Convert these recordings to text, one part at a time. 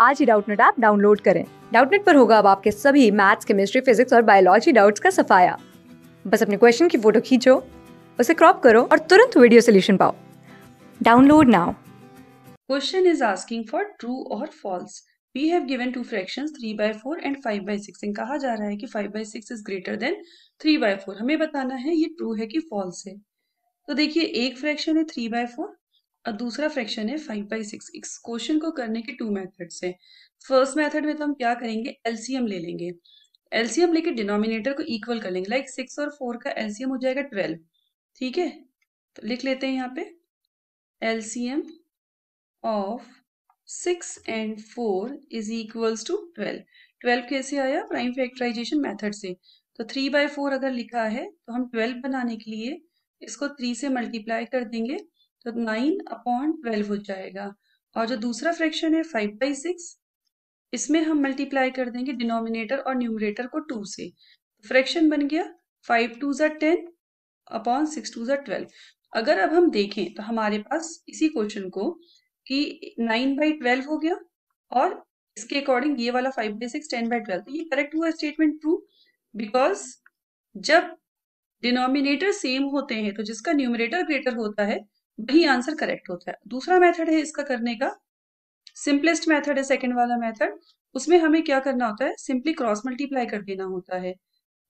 आज ही Doubtnut app download करें डाउटनेट पर होगा अब आपके सभी मैथ्स केमिस्ट्री फिजिक्स और बायोलॉजी डाउट्स का सफाया बस अपने क्वेश्चन की फोटो खींचो उसे क्रॉप करो और तुरंत वीडियो सोल्यूशन पाओ download now question is asking for true और false we have given two fractions 3 by 4 and 5 by 6 इन कहा जा रहा है कि 5 by 6 is greater than 3 by 4 हमें बताना है ये true है कि false है तो देखिए एक फ्रैक्शन है 3 by 4 और दूसरा फ्रैक्शन है फाइव बाई सिक्स इस क्वेश्चन को करने के टू मैथड्स हैं फर्स्ट मैथड में तो हम क्या करेंगे एलसीएम ले लेंगे एलसीएम लेके डिनोमिनेटर को इक्वल कर लेंगे लाइक सिक्स और फोर का एलसीएम हो जाएगा ट्वेल्व ठीक है तो लिख लेते हैं यहाँ पे LCM of six and four is equals to twelve twelve कैसे आया प्राइम फैक्टराइजेशन मेथड से तो थ्री बाय फोर अगर लिखा है तो हम ट्वेल्व बनाने के लिए इसको थ्री से मल्टीप्लाई कर देंगे तो नाइन अपॉन ट्वेल्व हो जाएगा और जो दूसरा फ्रैक्शन है फाइव बाई सिक्स इसमें हम मल्टीप्लाई कर देंगे डिनोमिनेटर और न्यूमरेटर को टू से फ्रैक्शन बन गया फाइव टू ज़ा टेन अपॉन सिक्स टू ज़ा ट्वेल्व अगर अब हम देखें तो हमारे पास इसी क्वेश्चन को कि नाइन बाई ट्वेल्व हो गया और इसके अकॉर्डिंग ये वाला five by six ten by twelve तो ये करेक्ट हुआ स्टेटमेंट ट्रू बिकॉज जब डिनोमिनेटर सेम होते हैं तो जिसका न्यूमरेटर ग्रेटर होता है वही आंसर करेक्ट होता है दूसरा मेथड है इसका करने का सिंपलेस्ट मेथड है सेकंड वाला मेथड उसमें हमें क्या करना होता है सिंपली क्रॉस मल्टीप्लाई कर देना होता है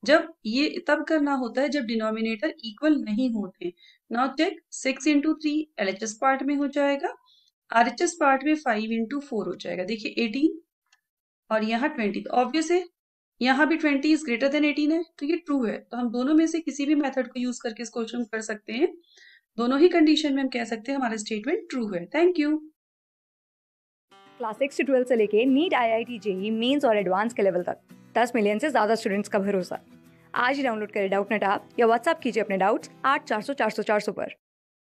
जब ये तब करना होता है जब डिनोमिनेटर इक्वल नहीं होते now check six into three L H S part में हो जाएगा आर एच एस पार्ट में फाइव इंटू फोर हो जाएगा देखिए एटीन और यहाँ ट्वेंटी ऑब्वियस तो है यहाँ भी twenty is greater than eighteen है तो ये ट्रू है तो हम दोनों में से किसी भी मेथड को यूज करके इस क्वेश्चन कर सकते हैं दोनों ही कंडीशन में हम कह सकते हैं हमारा स्टेटमेंट ट्रू है थैंक यू क्लास सिक्स से ट्वेल्थ से लेके NEET I I T JEE Mains और एडवांस के लेवल तक दस मिलियन से ज़्यादा स्टूडेंट्स का भरोसा आज ही डाउनलोड करें डाउट नेट आप या व्हाट्सअप कीजिए अपने डाउट्स आठ चार सौ चार सौ चार सौ पर